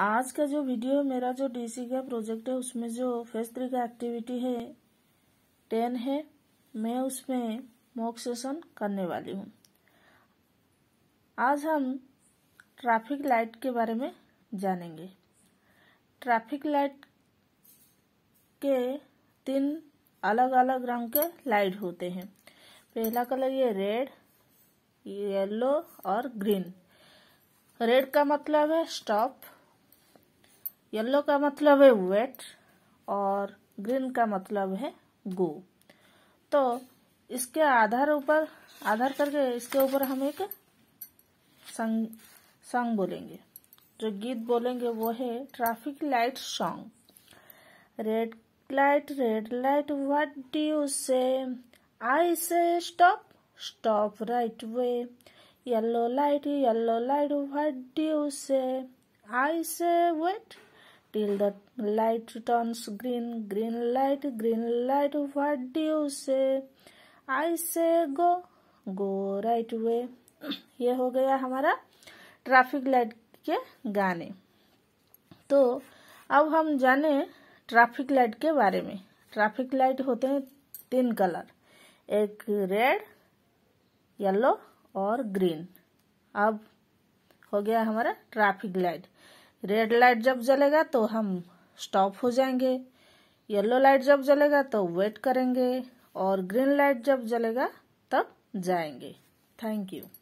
आज का जो वीडियो है मेरा जो डीसी का प्रोजेक्ट है उसमें जो फेज थ्री का एक्टिविटी है टेन है मैं उसमें मॉक सेशन करने वाली हूँ आज हम ट्रैफिक लाइट के बारे में जानेंगे ट्रैफिक लाइट के तीन अलग अलग रंग के लाइट होते हैं पहला कलर ये रेड येलो और ग्रीन रेड का मतलब है स्टॉप येलो का मतलब है वेट और ग्रीन का मतलब है गो तो इसके आधार ऊपर आधार करके इसके ऊपर हम एक संग संग बोलेंगे जो गीत बोलेंगे वो है traffic light song red light red light what do you say I say stop stop right way yellow light yellow light what do you say I say wait till the light turns green, green light, green light, what do you say? I say go, go right way. ये हो गया हमारा traffic light के गाने तो अब हम जाने ट्रैफिक लाइट के बारे में ट्रैफिक लाइट होते हैं तीन कलर एक रेड येलो और ग्रीन अब हो गया हमारा ट्रैफिक लाइट रेड लाइट जब जलेगा तो हम स्टॉप हो जाएंगे येलो लाइट जब जलेगा तो वेट करेंगे और ग्रीन लाइट जब जलेगा तब जाएंगे थैंक यू